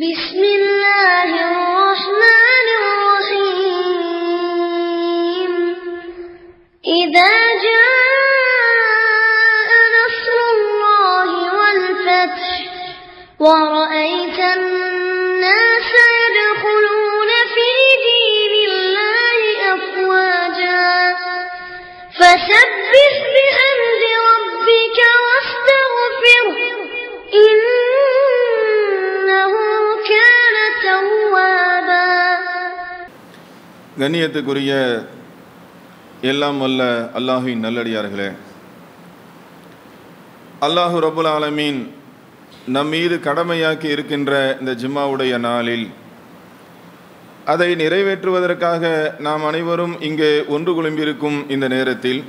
بسم الله الرحمن الرحيم إذا جاء نصر الله والفتح ورأى கண்ணியத்துக்குரிய எல்லாம் வல்ல அல்லாஹின் நல்லடியார்களே அல்லாஹு ரபுல் ஆலமீன் நம் மீது கடமையாக்கி இருக்கின்ற இந்த ஜிம்மாவுடைய நாளில் அதை நிறைவேற்றுவதற்காக நாம் அனைவரும் இங்கே ஒன்று குழும்பியிருக்கும் இந்த நேரத்தில்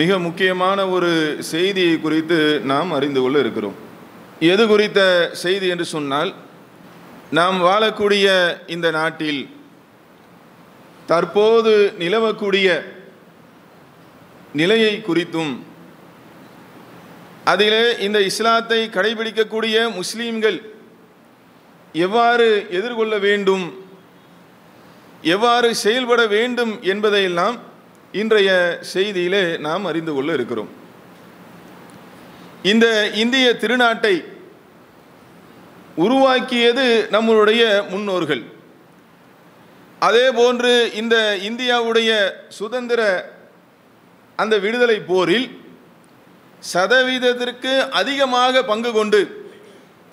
மிக முக்கியமான ஒரு செய்தியை குறித்து நாம் அறிந்து கொள்ள இருக்கிறோம் எது குறித்த செய்தி என்று சொன்னால் நாம் வாழக்கூடிய இந்த நாட்டில் தற்போது நிலவக்கூடிய நிலையை குறித்தும் அதிலே இந்த இஸ்லாத்தை கடைபிடிக்கக்கூடிய முஸ்லீம்கள் எவ்வாறு எதிர்கொள்ள வேண்டும் எவ்வாறு செயல்பட வேண்டும் என்பதையெல்லாம் இன்றைய செய்தியிலே நாம் அறிந்து கொள்ள இருக்கிறோம் இந்த இந்திய திருநாட்டை உருவாக்கியது நம்மளுடைய முன்னோர்கள் அதே போன்று இந்த இந்தியாவுடைய சுதந்திர அந்த விடுதலை போரில் சதவீதத்திற்கு அதிகமாக பங்கு கொண்டு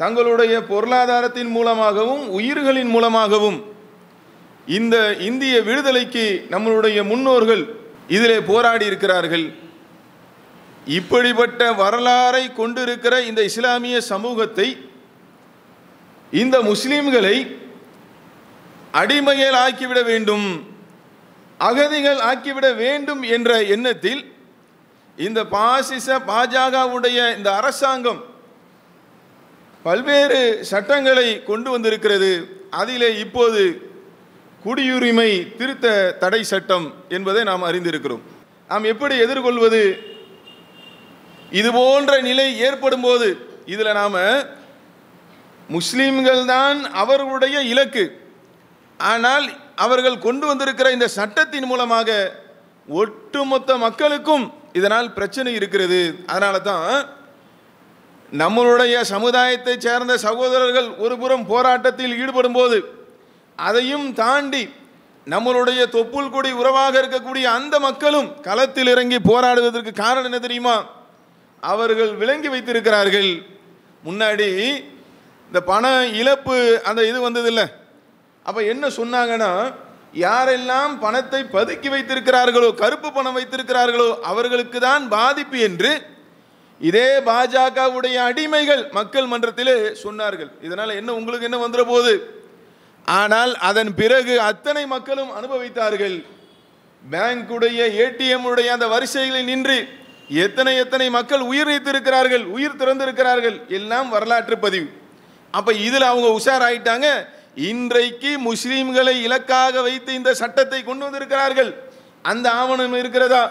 தங்களுடைய பொருளாதாரத்தின் மூலமாகவும் உயிர்களின் மூலமாகவும் இந்த இந்திய விடுதலைக்கு நம்மளுடைய முன்னோர்கள் இதிலே போராடி இருக்கிறார்கள் இப்படிப்பட்ட வரலாறை கொண்டிருக்கிற இந்த இஸ்லாமிய சமூகத்தை இந்த முஸ்லீம்களை அடிமைகள் ஆக்கிவிட வேண்டும் அகதிகள் ஆக்கிவிட வேண்டும் என்ற எண்ணத்தில் இந்த பாசிச பாஜகவுடைய இந்த அரசாங்கம் பல்வேறு சட்டங்களை கொண்டு வந்திருக்கிறது அதிலே இப்போது குடியுரிமை திருத்த தடை சட்டம் என்பதை நாம் அறிந்திருக்கிறோம் நாம் எப்படி எதிர்கொள்வது இது போன்ற நிலை ஏற்படும் போது இதில் நாம் முஸ்லீம்கள் தான் அவர்களுடைய இலக்கு ஆனால் அவர்கள் கொண்டு வந்திருக்கிற இந்த சட்டத்தின் மூலமாக ஒட்டுமொத்த மக்களுக்கும் இதனால் பிரச்சனை இருக்கிறது அதனால தான் நம்மளுடைய சமுதாயத்தை சேர்ந்த சகோதரர்கள் ஒருபுறம் போராட்டத்தில் ஈடுபடும் போது அதையும் தாண்டி நம்மளுடைய தொப்புள் கொடி உறவாக இருக்கக்கூடிய அந்த மக்களும் களத்தில் இறங்கி போராடுவதற்கு காரணம் என்ன தெரியுமா அவர்கள் விளங்கி வைத்திருக்கிறார்கள் முன்னாடி இந்த பண இழப்பு அந்த இது வந்ததில்லை அப்போ என்ன சொன்னாங்கன்னா யாரெல்லாம் பணத்தை பதுக்கி வைத்திருக்கிறார்களோ கருப்பு பணம் வைத்திருக்கிறார்களோ அவர்களுக்கு தான் பாதிப்பு என்று இதே பாஜகவுடைய அடிமைகள் மக்கள் மன்றத்திலே சொன்னார்கள் இதனால் என்ன உங்களுக்கு என்ன வந்துட போகுது ஆனால் அதன் பிறகு அத்தனை மக்களும் அனுபவித்தார்கள் பேங்குடைய ஏடிஎம்முடைய அந்த வரிசைகளில் நின்று எத்தனை எத்தனை மக்கள் உயிர் வைத்திருக்கிறார்கள் உயிர் திறந்திருக்கிறார்கள் எல்லாம் வரலாற்று பதிவு அப்போ இதில் அவங்க உஷாராயிட்டாங்க இன்றைக்கு முஸ்லீம்களை இலக்காக வைத்து இந்த சட்டத்தை கொண்டு வந்திருக்கிறார்கள் அந்த ஆவணம் இருக்கிறதா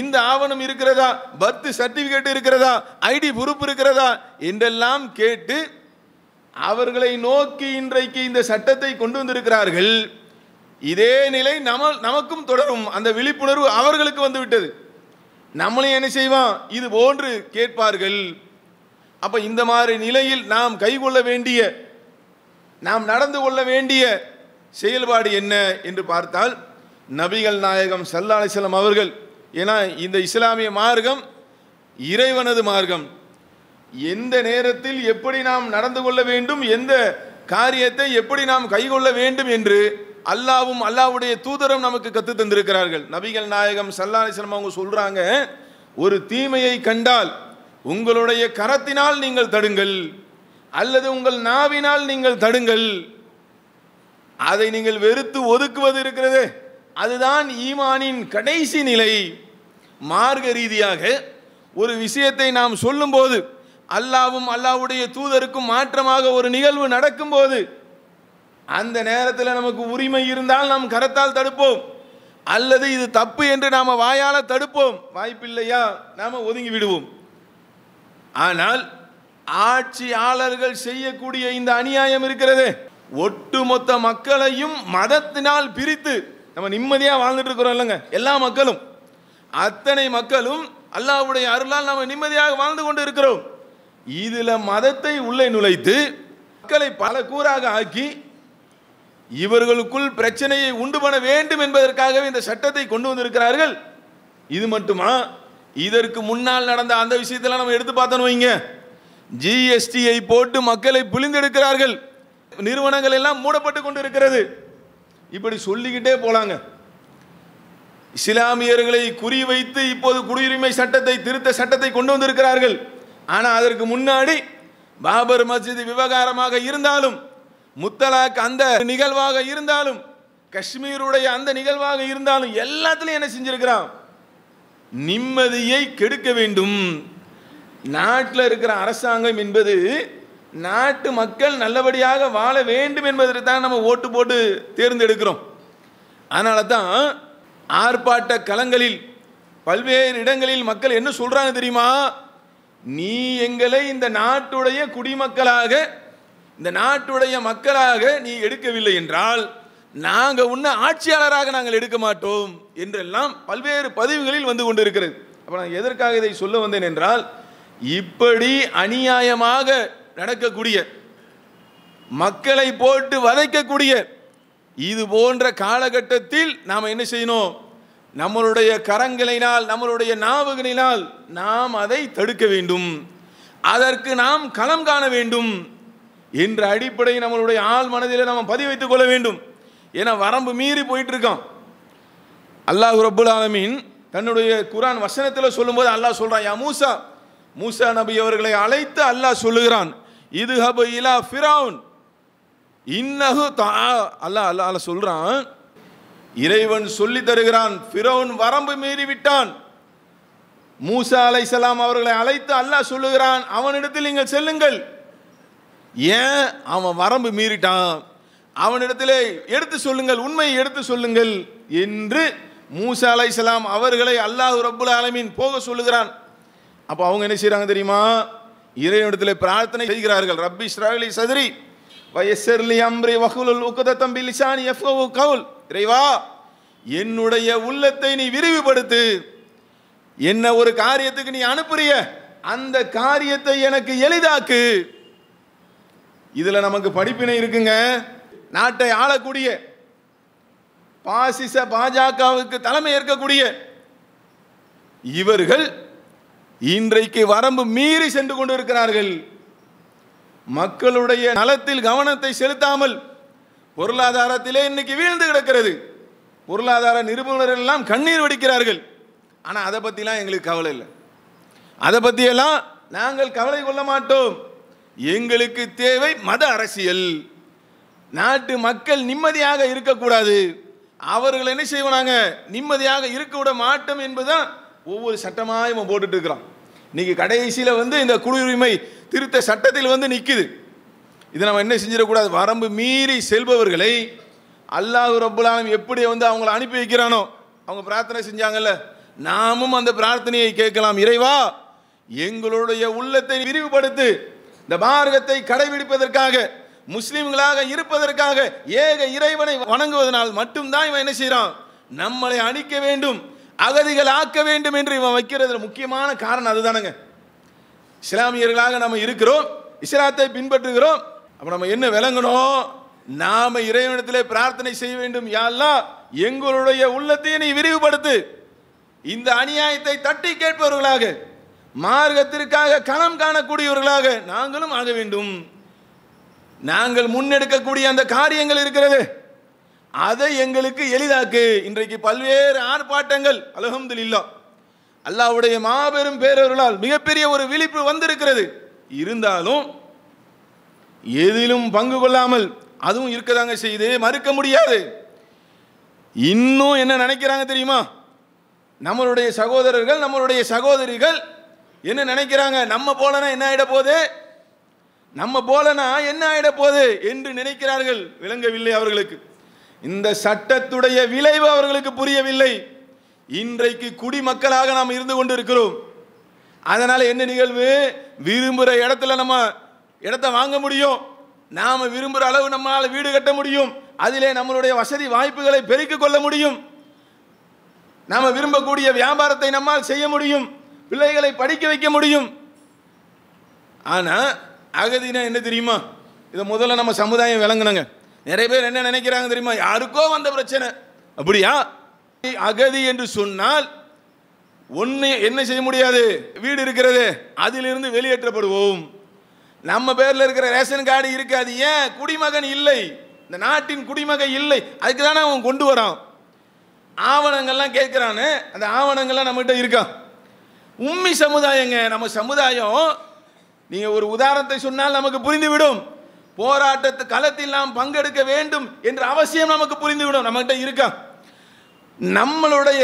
இந்த ஆவணம் இருக்கிறதா பர்த் சர்டிபிகேட் இருக்கிறதா ஐடி பொறுப்பு இருக்கிறதா என்றெல்லாம் கேட்டு அவர்களை நோக்கி இன்றைக்கு இந்த சட்டத்தை கொண்டு வந்திருக்கிறார்கள் இதே நிலை நம நமக்கும் தொடரும் அந்த விழிப்புணர்வு அவர்களுக்கு வந்துவிட்டது நம்மளையும் என்ன செய்வான் இது போன்று கேட்பார்கள் அப்போ இந்த மாதிரி நிலையில் நாம் கைகொள்ள வேண்டிய நாம் நடந்து கொள்ள வேண்டிய செயல்பாடு என்ன என்று பார்த்தால் நபிகள் நாயகம் சல்லா அலிஸ்லாம் அவர்கள் ஏன்னா இந்த இஸ்லாமிய மார்க்கம் இறைவனது மார்க்கம் எந்த நேரத்தில் எப்படி நாம் நடந்து கொள்ள வேண்டும் எந்த காரியத்தை எப்படி நாம் கைகொள்ள வேண்டும் என்று அல்லாவும் அல்லாவுடைய தூதரும் நமக்கு கத்து தந்திருக்கிறார்கள் நபிகள் நாயகம் சல்லா அவங்க சொல்கிறாங்க ஒரு தீமையை கண்டால் உங்களுடைய கரத்தினால் நீங்கள் தடுங்கள் அல்லது உங்கள் நாவினால் நீங்கள் தடுங்கள் அதை நீங்கள் வெறுத்து ஒதுக்குவது இருக்கிறது அதுதான் ஈமானின் கடைசி நிலை மார்க்க ரீதியாக ஒரு விஷயத்தை நாம் சொல்லும்போது அல்லாவும் அல்லாவுடைய தூதருக்கும் மாற்றமாக ஒரு நிகழ்வு நடக்கும்போது அந்த நேரத்தில் நமக்கு உரிமை இருந்தால் நாம் கரத்தால் தடுப்போம் அல்லது இது தப்பு என்று நாம் வாயால் தடுப்போம் வாய்ப்பில்லையா நாம் ஒதுங்கி விடுவோம் ஆனால் ஆட்சியாளர்கள் செய்யக்கூடிய இந்த அநியாயம் இருக்கிறது ஒட்டுமொத்த மக்களையும் மதத்தினால் பிரித்து நம்ம நிம்மதியாக வாழ்ந்துட்டு இருக்கிறோம் இல்லைங்க எல்லா மக்களும் அத்தனை மக்களும் அல்லாவுடைய அருளால் நாம் நிம்மதியாக வாழ்ந்து கொண்டு இருக்கிறோம் இதில் மதத்தை உள்ளே நுழைத்து மக்களை பல கூறாக ஆக்கி இவர்களுக்குள் பிரச்சனையை உண்டு பண்ண வேண்டும் என்பதற்காகவே இந்த சட்டத்தை கொண்டு வந்திருக்கிறார்கள் இது மட்டுமா இதற்கு முன்னால் நடந்த அந்த விஷயத்தில் நம்ம எடுத்து பார்த்தோம் வைங்க ஜிஎஸ்டியை போட்டு மக்களை புளிந்தெடுக்கிறார்கள் நிறுவனங்கள் எல்லாம் மூடப்பட்டு கொண்டு இருக்கிறது இப்படி சொல்லிக்கிட்டே போலாங்க இஸ்லாமியர்களை குறிவைத்து இப்போது குடியுரிமை சட்டத்தை திருத்த சட்டத்தை கொண்டு வந்திருக்கிறார்கள் ஆனால் அதற்கு முன்னாடி பாபர் மஸ்ஜித் விவகாரமாக இருந்தாலும் முத்தலாக் அந்த நிகழ்வாக இருந்தாலும் காஷ்மீருடைய அந்த நிகழ்வாக இருந்தாலும் எல்லாத்துலேயும் என்ன செஞ்சிருக்கிறான் நிம்மதியை கெடுக்க வேண்டும் நாட்டில் இருக்கிற அரசாங்கம் என்பது நாட்டு மக்கள் நல்லபடியாக வாழ வேண்டும் என்பதற்கு தான் நம்ம ஓட்டு போட்டு தேர்ந்தெடுக்கிறோம் அதனால தான் ஆர்ப்பாட்ட களங்களில் பல்வேறு இடங்களில் மக்கள் என்ன சொல்கிறாங்க தெரியுமா நீ எங்களை இந்த நாட்டுடைய குடிமக்களாக இந்த நாட்டுடைய மக்களாக நீ எடுக்கவில்லை என்றால் நாங்கள் உன்ன ஆட்சியாளராக நாங்கள் எடுக்க மாட்டோம் என்றெல்லாம் பல்வேறு பதிவுகளில் வந்து கொண்டிருக்கிறது அப்போ நான் எதற்காக இதை சொல்ல வந்தேன் என்றால் இப்படி அநியாயமாக நடக்கக்கூடிய மக்களை போட்டு வதைக்கக்கூடிய இது போன்ற காலகட்டத்தில் நாம் என்ன செய்யணும் நம்மளுடைய கரங்களினால் நம்மளுடைய நாவுகளினால் நாம் அதை தடுக்க வேண்டும் அதற்கு நாம் களம் காண வேண்டும் என்ற அடிப்படையை நம்மளுடைய ஆள் மனதில் நம்ம பதிவு வைத்துக் கொள்ள வேண்டும் என வரம்பு மீறி போயிட்டு இருக்கோம் அல்லாஹ் ரபுல் ஆலமின் தன்னுடைய குரான் வசனத்தில் சொல்லும்போது அல்லாஹ் சொல்கிறான் யா மூசா மூசா நபி அவர்களை அழைத்து அல்லாஹ் சொல்லுகிறான் இது ஹபு இலா ஃபிரவுன் இன்னகு தா அல்லாஹ் அல்லா அல்ல சொல்கிறான் இறைவன் சொல்லி தருகிறான் ஃபிரவுன் வரம்பு மீறி விட்டான் மூசா சலாம் அவர்களை அழைத்து அல்லாஹ் சொல்லுகிறான் அவனிடத்தில் நீங்கள் செல்லுங்கள் ஏன் அவன் வரம்பு மீறிட்டான் அவனிடத்திலே எடுத்து சொல்லுங்கள் உண்மையை எடுத்து சொல்லுங்கள் என்று மூசா அலை சலாம் அவர்களை அல்லாஹ் ரபுல் ஆலமீன் போக சொல்லுகிறான் அப்போ அவங்க என்ன செய்கிறாங்க தெரியுமா இறைவனிடத்தில் பிரார்த்தனை செய்கிறார்கள் ரப்பி ஸ்ராவிலி சதுரி வயசெர்லி அம்ரி வகுலுல் உக்கத தம்பி லிசானி எஃப்ஓ கவுல் இறைவா என்னுடைய உள்ளத்தை நீ விரிவுபடுத்து என்ன ஒரு காரியத்துக்கு நீ அனுப்புறிய அந்த காரியத்தை எனக்கு எளிதாக்கு இதில் நமக்கு படிப்பினை இருக்குங்க நாட்டை ஆளக்கூடிய பாசிச பாஜகவுக்கு தலைமை ஏற்கக்கூடிய இவர்கள் இன்றைக்கு வரம்பு மீறி சென்று கொண்டிருக்கிறார்கள் மக்களுடைய நலத்தில் கவனத்தை செலுத்தாமல் பொருளாதாரத்திலே இன்னைக்கு வீழ்ந்து கிடக்கிறது பொருளாதார நிபுணர்கள் எல்லாம் கண்ணீர் வடிக்கிறார்கள் ஆனால் அதை பற்றிலாம் எங்களுக்கு கவலை இல்லை அதை பற்றியெல்லாம் நாங்கள் கவலை கொள்ள மாட்டோம் எங்களுக்கு தேவை மத அரசியல் நாட்டு மக்கள் நிம்மதியாக இருக்கக்கூடாது அவர்கள் என்ன நாங்கள் நிம்மதியாக இருக்க விட மாட்டோம் என்பதுதான் ஒவ்வொரு சட்டமாக இவன் போட்டுட்டு இருக்கிறான் இன்றைக்கி கடைசியில் வந்து இந்த குடியுரிமை திருத்த சட்டத்தில் வந்து நிற்குது இதை நம்ம என்ன செஞ்சிடக்கூடாது வரம்பு மீறி செல்பவர்களை அல்லாஹ் ரப்புலாலும் எப்படி வந்து அவங்கள அனுப்பி வைக்கிறானோ அவங்க பிரார்த்தனை செஞ்சாங்கல்ல நாமும் அந்த பிரார்த்தனையை கேட்கலாம் இறைவா எங்களுடைய உள்ளத்தை விரிவுபடுத்து இந்த மார்க்கத்தை கடைபிடிப்பதற்காக முஸ்லீம்களாக இருப்பதற்காக ஏக இறைவனை வணங்குவதனால் மட்டும்தான் இவன் என்ன செய்கிறான் நம்மளை அணிக்க வேண்டும் அகதிகள் ஆக்க வேண்டும் என்று இவன் வைக்கிறது முக்கியமான காரணம் அதுதானுங்க இஸ்லாமியர்களாக நம்ம இருக்கிறோம் இஸ்லாத்தை பின்பற்றுகிறோம் அப்போ நம்ம என்ன விளங்கணும் நாம இறைவனத்தில் பிரார்த்தனை செய்ய வேண்டும் யாரெல்லாம் எங்களுடைய உள்ளத்தை நீ விரிவுபடுத்து இந்த அநியாயத்தை தட்டி கேட்பவர்களாக மார்க்கத்திற்காக கணம் காணக்கூடியவர்களாக நாங்களும் ஆக வேண்டும் நாங்கள் முன்னெடுக்கக்கூடிய அந்த காரியங்கள் இருக்கிறது அதை எங்களுக்கு எளிதாக்கு இன்றைக்கு பல்வேறு ஆர்ப்பாட்டங்கள் அலகம்து இல்லா அல்லாவுடைய மாபெரும் பேரவர்களால் மிகப்பெரிய ஒரு விழிப்பு வந்திருக்கிறது இருந்தாலும் எதிலும் பங்கு கொள்ளாமல் அதுவும் இருக்கதாங்க செய்து மறுக்க முடியாது இன்னும் என்ன நினைக்கிறாங்க தெரியுமா நம்மளுடைய சகோதரர்கள் நம்மளுடைய சகோதரிகள் என்ன நினைக்கிறாங்க நம்ம போலனா என்ன ஆகிட போகுது நம்ம போலனா என்ன ஆகிட போகுது என்று நினைக்கிறார்கள் விளங்கவில்லை அவர்களுக்கு இந்த சட்டத்துடைய விளைவு அவர்களுக்கு புரியவில்லை இன்றைக்கு குடிமக்களாக நாம் இருந்து கொண்டு இருக்கிறோம் அதனால் என்ன நிகழ்வு விரும்புகிற இடத்துல நம்ம இடத்த வாங்க முடியும் நாம் விரும்புகிற அளவு நம்மளால் வீடு கட்ட முடியும் அதிலே நம்மளுடைய வசதி வாய்ப்புகளை பெருக்கிக் கொள்ள முடியும் நாம் விரும்பக்கூடிய வியாபாரத்தை நம்மால் செய்ய முடியும் பிள்ளைகளை படிக்க வைக்க முடியும் ஆனால் அகதினா என்ன தெரியுமா இதை முதல்ல நம்ம சமுதாயம் விளங்கினங்க நிறைய பேர் என்ன நினைக்கிறாங்க தெரியுமா யாருக்கோ வந்த பிரச்சனை அப்படியா அகதி என்று சொன்னால் ஒன்று என்ன செய்ய முடியாது வீடு இருக்கிறது அதிலிருந்து வெளியேற்றப்படுவோம் நம்ம பேரில் இருக்கிற ரேஷன் கார்டு இருக்காது ஏன் குடிமகன் இல்லை இந்த நாட்டின் குடிமகன் இல்லை அதுக்கு தானே அவன் கொண்டு வரான் ஆவணங்கள்லாம் கேட்குறானு அந்த ஆவணங்கள்லாம் நம்மகிட்ட இருக்கான் உண்மை சமுதாயங்க நம்ம சமுதாயம் நீங்கள் ஒரு உதாரணத்தை சொன்னால் நமக்கு புரிந்துவிடும் போராட்டத்து களத்தில் நாம் பங்கெடுக்க வேண்டும் என்ற அவசியம் நமக்கு புரிந்துவிடும் நம்மகிட்ட இருக்கா நம்மளுடைய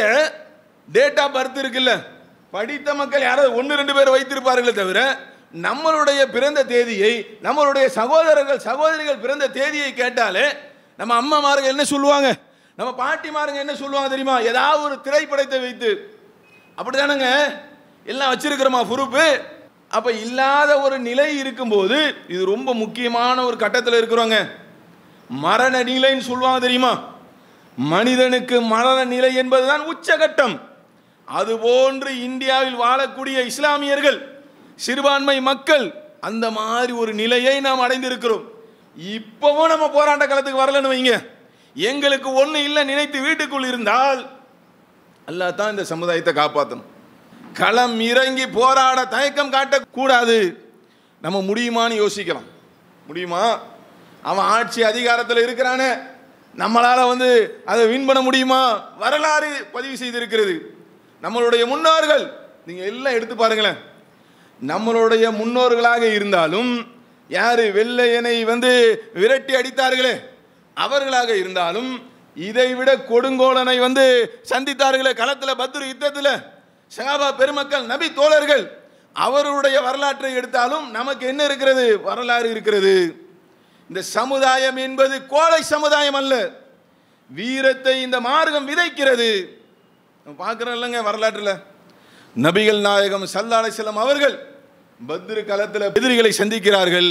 டேட் ஆஃப் பர்த் இருக்குல்ல படித்த மக்கள் யாராவது ஒன்று ரெண்டு பேர் வைத்திருப்பார்களே தவிர நம்மளுடைய பிறந்த தேதியை நம்மளுடைய சகோதரர்கள் சகோதரிகள் பிறந்த தேதியை கேட்டாலே நம்ம அம்மாமாருங்க என்ன சொல்லுவாங்க நம்ம பாட்டிமாருங்க என்ன சொல்லுவாங்க தெரியுமா ஏதாவது ஒரு திரைப்படத்தை வைத்து அப்படி தானேங்க எல்லாம் வச்சிருக்கிறோமா பொறுப்பு அப்போ இல்லாத ஒரு நிலை இருக்கும்போது இது ரொம்ப முக்கியமான ஒரு கட்டத்தில் இருக்கிறோங்க மரண நிலைன்னு சொல்லுவாங்க தெரியுமா மனிதனுக்கு மரண நிலை என்பதுதான் உச்சகட்டம் அதுபோன்று இந்தியாவில் வாழக்கூடிய இஸ்லாமியர்கள் சிறுபான்மை மக்கள் அந்த மாதிரி ஒரு நிலையை நாம் அடைந்திருக்கிறோம் இப்போவும் நம்ம போராட்ட காலத்துக்கு வரலன்னு வைங்க எங்களுக்கு ஒன்றும் இல்லை நினைத்து வீட்டுக்குள் இருந்தால் அல்லாதான் இந்த சமுதாயத்தை காப்பாற்றணும் களம் இறங்கி போராட தயக்கம் காட்டக்கூடாது நம்ம முடியுமான்னு யோசிக்கலாம் முடியுமா அவன் ஆட்சி அதிகாரத்தில் இருக்கிறானே நம்மளால் வந்து அதை வின் பண்ண முடியுமா வரலாறு பதிவு செய்திருக்கிறது நம்மளுடைய முன்னோர்கள் நீங்கள் எல்லாம் எடுத்து பாருங்களேன் நம்மளுடைய முன்னோர்களாக இருந்தாலும் யார் வெள்ளையனை வந்து விரட்டி அடித்தார்களே அவர்களாக இருந்தாலும் இதைவிட கொடுங்கோலனை வந்து சந்தித்தார்களே களத்தில் பத்ரு யுத்தத்தில் சகாபா பெருமக்கள் நபி தோழர்கள் அவருடைய வரலாற்றை எடுத்தாலும் நமக்கு என்ன இருக்கிறது வரலாறு இருக்கிறது இந்த சமுதாயம் என்பது கோழை சமுதாயம் அல்ல வீரத்தை இந்த மார்க்கம் விதைக்கிறது பார்க்குறோம் இல்லைங்க வரலாற்றில் நபிகள் நாயகம் சல்லாலை செல்லம் அவர்கள் பத்ரு காலத்தில் எதிரிகளை சந்திக்கிறார்கள்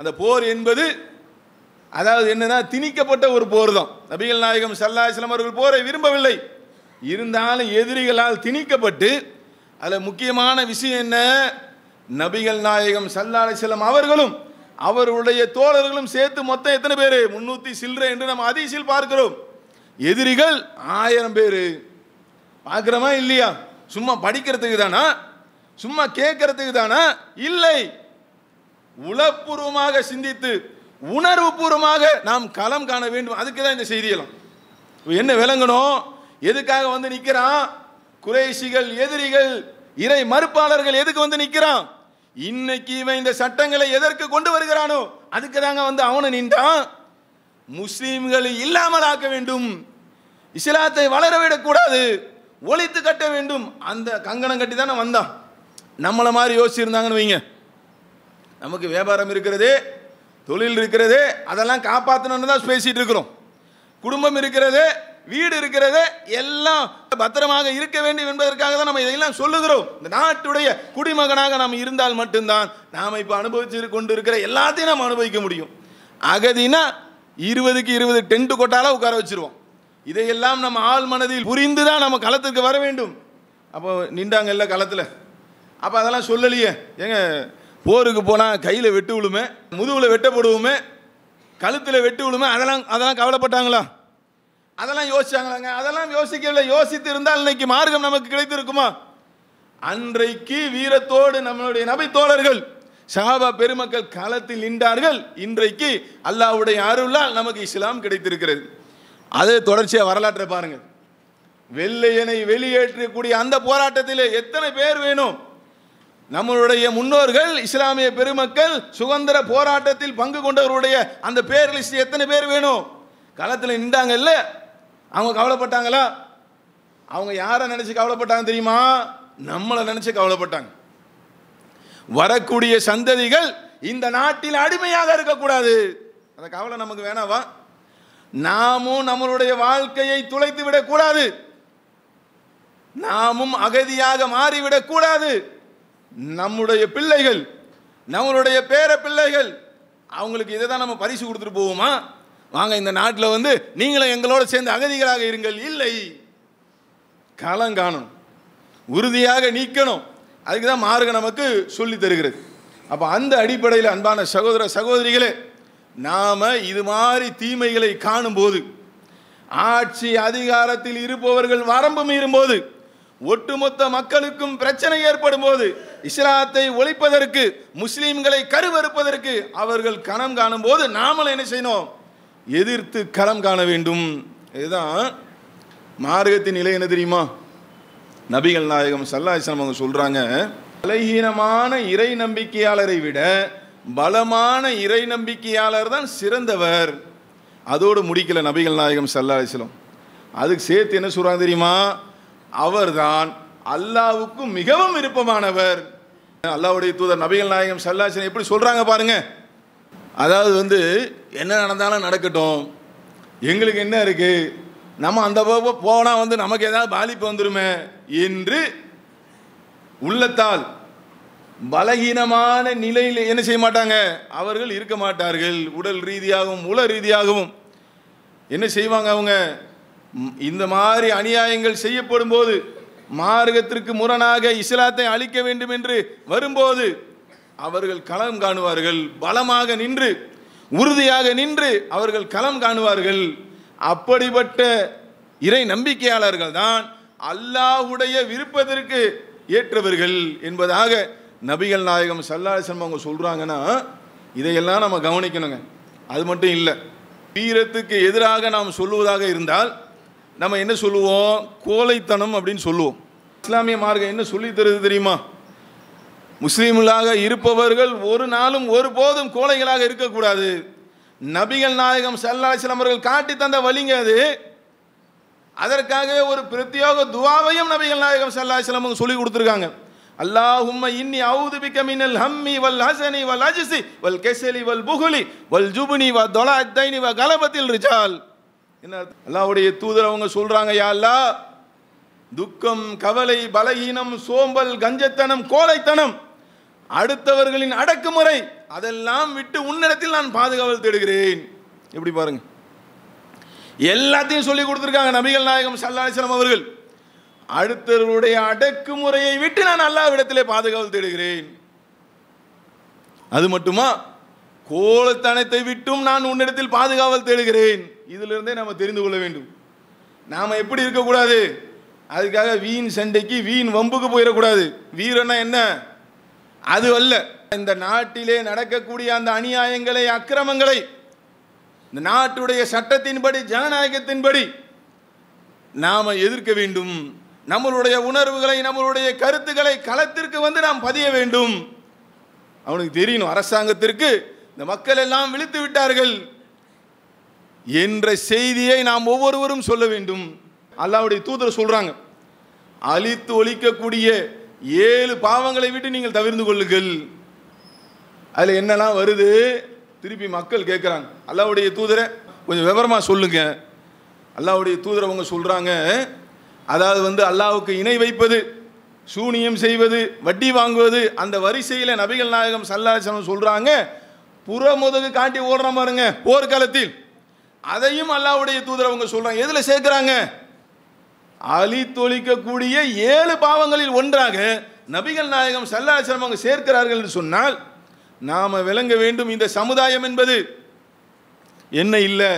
அந்த போர் என்பது அதாவது என்னன்னா திணிக்கப்பட்ட ஒரு போர் தான் நபிகள் நாயகம் சல்லாஹ் அவர்கள் போரை விரும்பவில்லை இருந்தாலும் எதிரிகளால் திணிக்கப்பட்டு அதில் முக்கியமான விஷயம் என்ன நபிகள் நாயகம் சல்லாலை செல்லம் அவர்களும் அவருடைய தோழர்களும் சேர்த்து மொத்தம் எத்தனை பேர் முன்னூற்றி சில்லறை என்று நம்ம அதிசயில் பார்க்கிறோம் எதிரிகள் ஆயிரம் பேர் பார்க்குறோமா இல்லையா சும்மா படிக்கிறதுக்கு தானா சும்மா கேட்கறதுக்கு தானா இல்லை உளப்பூர்வமாக சிந்தித்து உணர்வுபூர்வமாக நாம் களம் காண வேண்டும் அதுக்கு தான் இந்த செய்தியெல்லாம் என்ன விளங்கணும் எதுக்காக வந்து நிற்கிறான் குறைசிகள் எதிரிகள் இறை மறுப்பாளர்கள் எதுக்கு வந்து நிற்கிறான் இன்னைக்கு இவன் இந்த சட்டங்களை எதற்கு கொண்டு வருகிறானோ அதுக்கு தாங்க வந்து அவனை நின்றான் முஸ்லீம்களை இல்லாமல் ஆக்க வேண்டும் இஸ்லாத்தை வளர விடக்கூடாது ஒழித்து கட்ட வேண்டும் அந்த கங்கணம் கட்டி தானே வந்தான் நம்மளை மாதிரி யோசிச்சிருந்தாங்கன்னு வைங்க நமக்கு வியாபாரம் இருக்கிறது தொழில் இருக்கிறது அதெல்லாம் காப்பாற்றணுன்னு தான் பேசிகிட்டு இருக்கிறோம் குடும்பம் இருக்கிறது வீடு இருக்கிறத எல்லாம் பத்திரமாக இருக்க வேண்டும் என்பதற்காக தான் நம்ம இதையெல்லாம் சொல்லுகிறோம் இந்த நாட்டுடைய குடிமகனாக நாம் இருந்தால் மட்டும்தான் நாம் இப்போ அனுபவிச்சு கொண்டு இருக்கிற எல்லாத்தையும் நாம் அனுபவிக்க முடியும் அகதினா இருபதுக்கு இருபது டென்ட்டு கொட்டால உட்கார வச்சிருவோம் இதையெல்லாம் நம்ம ஆள் மனதில் புரிந்து தான் நம்ம களத்துக்கு வர வேண்டும் அப்போ நின்றாங்க இல்லை களத்தில் அப்போ அதெல்லாம் சொல்லலையே ஏங்க போருக்கு போனால் கையில் வெட்டு விழுமே முதுகில் வெட்டப்படுவோமே கழுத்தில் வெட்டு விழுமே அதெல்லாம் அதெல்லாம் கவலைப்பட்டாங்களா அதெல்லாம் யோசிச்சாங்களாங்க அதெல்லாம் யோசிக்கவில்லை யோசித்து இருந்தால் இன்னைக்கு மார்க்கம் நமக்கு கிடைத்திருக்குமா அன்றைக்கு வீரத்தோடு நம்மளுடைய நபை தோழர்கள் ஷஹாபா பெருமக்கள் காலத்தில் நின்றார்கள் இன்றைக்கு அல்லாவுடைய அருளால் நமக்கு இஸ்லாம் கிடைத்திருக்கிறது அதே தொடர்ச்சியாக வரலாற்றை பாருங்கள் வெள்ளையனை வெளியேற்றக்கூடிய அந்த போராட்டத்தில் எத்தனை பேர் வேணும் நம்மளுடைய முன்னோர்கள் இஸ்லாமிய பெருமக்கள் சுதந்திர போராட்டத்தில் பங்கு கொண்டவருடைய அந்த பேர் லிஸ்ட் எத்தனை பேர் வேணும் களத்தில் நின்றாங்கல்ல அவங்க கவலைப்பட்டாங்களா அவங்க யாரை நினச்சி கவலைப்பட்டாங்க தெரியுமா நம்மளை நினச்சி கவலைப்பட்டாங்க வரக்கூடிய சந்ததிகள் இந்த நாட்டில் அடிமையாக இருக்கக்கூடாது அந்த கவலை நமக்கு வேணாவா நாமும் நம்மளுடைய வாழ்க்கையை துளைத்து விடக்கூடாது நாமும் அகதியாக மாறிவிடக்கூடாது நம்முடைய பிள்ளைகள் நம்மளுடைய பேர பிள்ளைகள் அவங்களுக்கு இதை தான் நம்ம பரிசு கொடுத்துட்டு போவோமா வாங்க இந்த நாட்டில் வந்து நீங்களும் எங்களோட சேர்ந்து அகதிகளாக இருங்கள் இல்லை களம் காணும் உறுதியாக நீக்கணும் அதுக்கு தான் மார்க நமக்கு சொல்லி தருகிறது அப்போ அந்த அடிப்படையில் அன்பான சகோதர சகோதரிகளே நாம் இது மாதிரி தீமைகளை காணும்போது ஆட்சி அதிகாரத்தில் இருப்பவர்கள் வரம்பு மீறும்போது ஒட்டுமொத்த மக்களுக்கும் பிரச்சனை ஏற்படும் போது இஸ்லாத்தை ஒழிப்பதற்கு முஸ்லீம்களை கருவறுப்பதற்கு அவர்கள் கணம் காணும் போது நாமளும் என்ன செய்யணும் எதிர்த்து களம் காண வேண்டும் இதுதான் மார்க்கத்தின் நிலை என்ன தெரியுமா நபிகள் நாயகம் சல்லாசனம் அவங்க சொல்கிறாங்க பலகீனமான இறை நம்பிக்கையாளரை விட பலமான இறை நம்பிக்கையாளர் தான் சிறந்தவர் அதோடு முடிக்கல நபிகள் நாயகம் சல்லாசலம் அதுக்கு சேர்த்து என்ன சொல்கிறாங்க தெரியுமா அவர்தான் அல்லாவுக்கு மிகவும் விருப்பமானவர் அல்லாவுடைய தூதர் நபிகள் நாயகம் சல்லாசனம் எப்படி சொல்கிறாங்க பாருங்கள் அதாவது வந்து என்ன நடந்தாலும் நடக்கட்டும் எங்களுக்கு என்ன இருக்குது நம்ம அந்த பக்கம் போனால் வந்து நமக்கு ஏதாவது பாதிப்பு வந்துடுமே என்று உள்ளத்தால் பலகீனமான நிலையில் என்ன செய்ய மாட்டாங்க அவர்கள் இருக்க மாட்டார்கள் உடல் ரீதியாகவும் உல ரீதியாகவும் என்ன செய்வாங்க அவங்க இந்த மாதிரி அநியாயங்கள் செய்யப்படும் போது மார்க்கத்திற்கு முரணாக இஸ்லாத்தை அழிக்க வேண்டும் என்று வரும்போது அவர்கள் களம் காணுவார்கள் பலமாக நின்று உறுதியாக நின்று அவர்கள் களம் காணுவார்கள் அப்படிப்பட்ட இறை நம்பிக்கையாளர்கள் தான் அல்லாஹுடைய விருப்பத்திற்கு ஏற்றவர்கள் என்பதாக நபிகள் நாயகம் சல்லாசம் அவங்க சொல்கிறாங்கன்னா இதையெல்லாம் நம்ம கவனிக்கணுங்க அது மட்டும் இல்லை வீரத்துக்கு எதிராக நாம் சொல்லுவதாக இருந்தால் நம்ம என்ன சொல்லுவோம் கோலைத்தனம் அப்படின்னு சொல்லுவோம் இஸ்லாமிய மார்க்கம் என்ன சொல்லி தருது தெரியுமா முஸ்லீம்களாக இருப்பவர்கள் ஒரு நாளும் ஒருபோதும் கோழைகளாக இருக்கக்கூடாது நபிகள் நாயகம் சல்லாஹம் சிலம்பர்கள் காட்டி தந்த வழிங்க அது அதற்காகவே ஒரு பிரத்யோக துவாவையும் நபிகள் நாயகம் சல்லாஹம் சொல்லி கொடுத்துருக்காங்க அல்லாஹும்ம இன்னி அவுது பிக்க மினல் ஹம்மி வல் ஹசனி வல் அஜிசி வல் கெசலி வல் புகுலி வல் ஜுபுனி வ தொலா தைனி வ கலபத்தில் ரிஜால் என்ன அல்லாவுடைய தூதர் அவங்க சொல்கிறாங்க யா அல்லா துக்கம் கவலை பலகீனம் சோம்பல் கஞ்சத்தனம் கோலைத்தனம் அடுத்தவர்களின் அடக்குமுறை அதெல்லாம் விட்டு உன்னிடத்தில் நான் பாதுகாவல் தேடுகிறேன் எப்படி பாருங்க எல்லாத்தையும் சொல்லி கொடுத்துருக்காங்க நபிகள் நாயகம் சல்லாசலம் அவர்கள் அடுத்தவருடைய அடக்குமுறையை விட்டு நான் அல்லாவிடத்திலே பாதுகாவல் தேடுகிறேன் அது மட்டுமா கோலத்தனத்தை விட்டும் நான் உன்னிடத்தில் பாதுகாவல் தேடுகிறேன் இதிலிருந்தே நம்ம தெரிந்து கொள்ள வேண்டும் நாம் எப்படி இருக்கக்கூடாது அதுக்காக வீண் சண்டைக்கு வீண் வம்புக்கு போயிடக்கூடாது வீரன்னா என்ன அது அல்ல இந்த நாட்டிலே நடக்கக்கூடிய அந்த அநியாயங்களை அக்கிரமங்களை இந்த நாட்டுடைய சட்டத்தின்படி ஜனநாயகத்தின்படி நாம் எதிர்க்க வேண்டும் நம்மளுடைய உணர்வுகளை நம்மளுடைய கருத்துக்களை களத்திற்கு வந்து நாம் பதிய வேண்டும் அவனுக்கு தெரியணும் அரசாங்கத்திற்கு இந்த மக்கள் எல்லாம் விழித்து விட்டார்கள் என்ற செய்தியை நாம் ஒவ்வொருவரும் சொல்ல வேண்டும் அல்லாவுடைய தூதர் சொல்கிறாங்க அழித்து ஒழிக்கக்கூடிய ஏழு பாவங்களை விட்டு நீங்கள் தவிர்ந்து கொள்ளுங்கள் அதில் என்னெல்லாம் வருது திருப்பி மக்கள் கேட்குறாங்க அல்லாவுடைய தூதரை கொஞ்சம் விவரமாக சொல்லுங்க அல்லாவுடைய தூதரை அவங்க சொல்கிறாங்க அதாவது வந்து அல்லாவுக்கு இணை வைப்பது சூனியம் செய்வது வட்டி வாங்குவது அந்த வரிசையில் நபிகள் நாயகம் சல்லாசனம் சொல்கிறாங்க புறமுதுகு காட்டி ஓடுற பாருங்க போர்க்காலத்தில் அதையும் அல்லாவுடைய தூதர் அவங்க சொல்கிறாங்க எதில் சேர்க்குறாங்க அழித்தொழிக்கக்கூடிய ஏழு பாவங்களில் ஒன்றாக நபிகள் நாயகம் சல்லாசலம் அவங்க சேர்க்கிறார்கள் என்று சொன்னால் நாம் விளங்க வேண்டும் இந்த சமுதாயம் என்பது என்ன இல்லை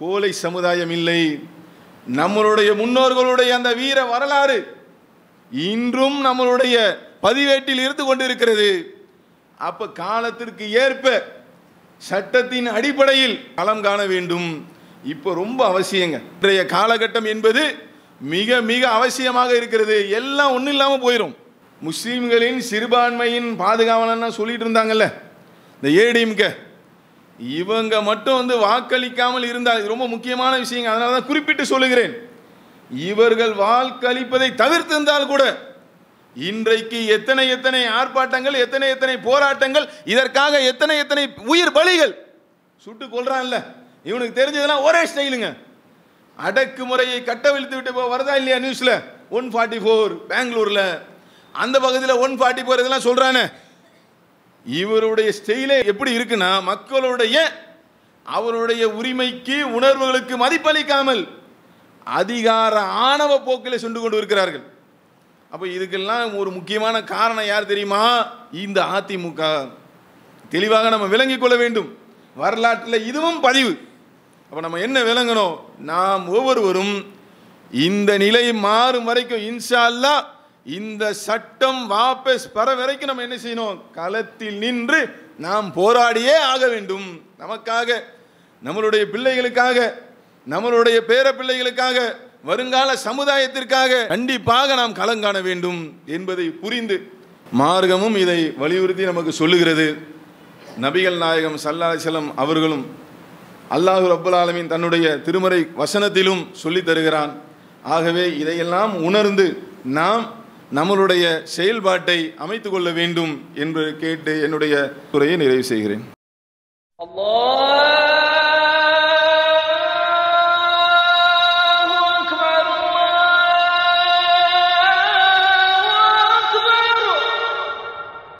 கோலை சமுதாயம் இல்லை நம்மளுடைய முன்னோர்களுடைய அந்த வீர வரலாறு இன்றும் நம்மளுடைய பதிவேட்டில் இருந்து கொண்டிருக்கிறது அப்போ காலத்திற்கு ஏற்ப சட்டத்தின் அடிப்படையில் களம் காண வேண்டும் இப்போ ரொம்ப அவசியங்க இன்றைய காலகட்டம் என்பது மிக மிக அவசியமாக இருக்கிறது எல்லாம் ஒன்றும் இல்லாமல் போயிடும் முஸ்லீம்களின் சிறுபான்மையின் பாதுகாவலன்னா சொல்லிட்டு இருந்தாங்கல்ல இந்த ஏடிஎம்கே இவங்க மட்டும் வந்து வாக்களிக்காமல் இருந்தால் இது ரொம்ப முக்கியமான விஷயங்க அதனால தான் குறிப்பிட்டு சொல்லுகிறேன் இவர்கள் வாக்களிப்பதை தவிர்த்திருந்தால் கூட இன்றைக்கு எத்தனை எத்தனை ஆர்ப்பாட்டங்கள் எத்தனை எத்தனை போராட்டங்கள் இதற்காக எத்தனை எத்தனை உயிர் பலிகள் சுட்டு கொள்றான்ல இவனுக்கு தெரிஞ்சதெல்லாம் ஒரே ஸ்டைலுங்க அடக்குமுறையை கட்டவிழ்த்து விட்டு இப்போ வருதா இல்லையா நியூஸில் ஒன் ஃபார்ட்டி ஃபோர் பெங்களூரில் அந்த பகுதியில் ஒன் ஃபார்ட்டி ஃபோர் இதெல்லாம் சொல்கிறானே இவருடைய ஸ்டைலே எப்படி இருக்குன்னா மக்களுடைய அவருடைய உரிமைக்கு உணர்வுகளுக்கு மதிப்பளிக்காமல் அதிகார ஆணவ போக்கில் சென்று கொண்டு இருக்கிறார்கள் அப்போ இதுக்கெல்லாம் ஒரு முக்கியமான காரணம் யார் தெரியுமா இந்த அதிமுக தெளிவாக நம்ம விளங்கிக் கொள்ள வேண்டும் வரலாற்றில் இதுவும் பதிவு அப்போ நம்ம என்ன விளங்கணும் நாம் ஒவ்வொருவரும் இந்த நிலை மாறும் வரைக்கும் இன்ஷா அல்லா இந்த சட்டம் வாபஸ் பெற வரைக்கும் நம்ம என்ன செய்யணும் களத்தில் நின்று நாம் போராடியே ஆக வேண்டும் நமக்காக நம்மளுடைய பிள்ளைகளுக்காக நம்மளுடைய பேர பிள்ளைகளுக்காக வருங்கால சமுதாயத்திற்காக கண்டிப்பாக நாம் களங்காண வேண்டும் என்பதை புரிந்து மார்க்கமும் இதை வலியுறுத்தி நமக்கு சொல்லுகிறது நபிகள் நாயகம் சல்லாஹலம் அவர்களும் அல்லாஹு ரப்புல் ஆலமின் தன்னுடைய திருமறை வசனத்திலும் சொல்லி தருகிறான் ஆகவே இதையெல்லாம் உணர்ந்து நாம் நம்மளுடைய செயல்பாட்டை அமைத்து கொள்ள வேண்டும் என்று கேட்டு என்னுடைய துறையை நிறைவு செய்கிறேன்